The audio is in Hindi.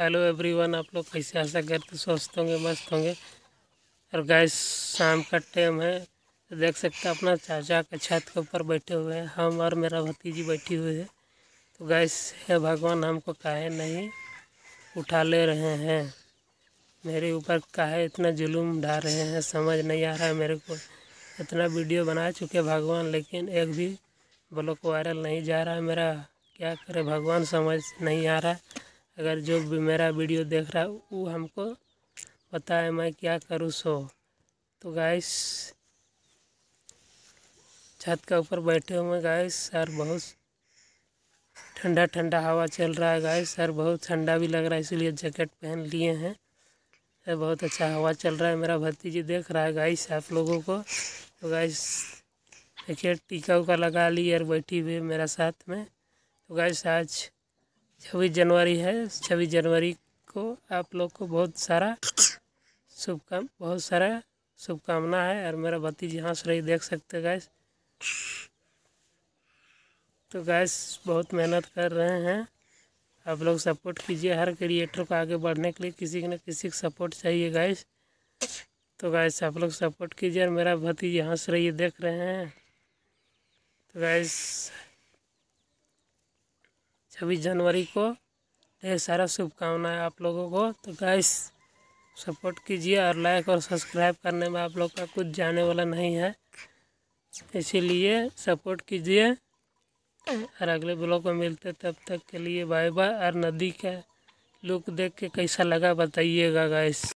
हेलो एवरीवन आप लोग कैसे आशा करते स्वस्थ होंगे मस्त होंगे और गैस शाम का टाइम है तो देख सकते हैं अपना चाचा के छत के ऊपर बैठे हुए हैं हम और मेरा भतीजी बैठी हुई है तो गैस है भगवान हमको काहे नहीं उठा ले रहे हैं मेरे ऊपर काहे इतना जुलूम ढा रहे हैं समझ नहीं आ रहा है मेरे को इतना वीडियो बना चुके भगवान लेकिन एक भी ब्लॉक वायरल नहीं जा रहा है मेरा क्या करे भगवान समझ नहीं आ रहा है अगर जो भी मेरा वीडियो देख रहा है वो हमको पता है मैं क्या करूँ सो तो गैस छत के ऊपर बैठे हुए गैस सर बहुत ठंडा ठंडा हवा चल रहा है गैस सर बहुत ठंडा भी लग रहा है इसलिए जैकेट पहन लिए हैं सर बहुत अच्छा हवा चल रहा है मेरा भतीजी देख रहा है गैस आप लोगों को तो गैस देखिए टीका उका लगा ली और बैठी हुई मेरा साथ में तो गैस आज छब्बीस जनवरी है छब्बीस जनवरी को आप लोग को बहुत सारा शुभकाम बहुत सारा शुभकामना है और मेरा भतीजी हंस रही देख सकते गैस तो गैस बहुत मेहनत कर रहे हैं आप लोग सपोर्ट कीजिए हर क्रिएटर को आगे बढ़ने के लिए किसी न किसी का सपोर्ट चाहिए गैस तो गैस आप लोग सपोर्ट कीजिए और मेरा भतीजी हंस रही देख रहे हैं तो गैस छब्बीस जनवरी को ढेर सारा शुभकामनाएं आप लोगों को तो गाइस सपोर्ट कीजिए और लाइक और सब्सक्राइब करने में आप लोग का कुछ जाने वाला नहीं है इसीलिए सपोर्ट कीजिए और अगले ब्लॉग में मिलते तब तक के लिए बाय बाय और नदी का लुक देख के कैसा लगा बताइएगा गाइस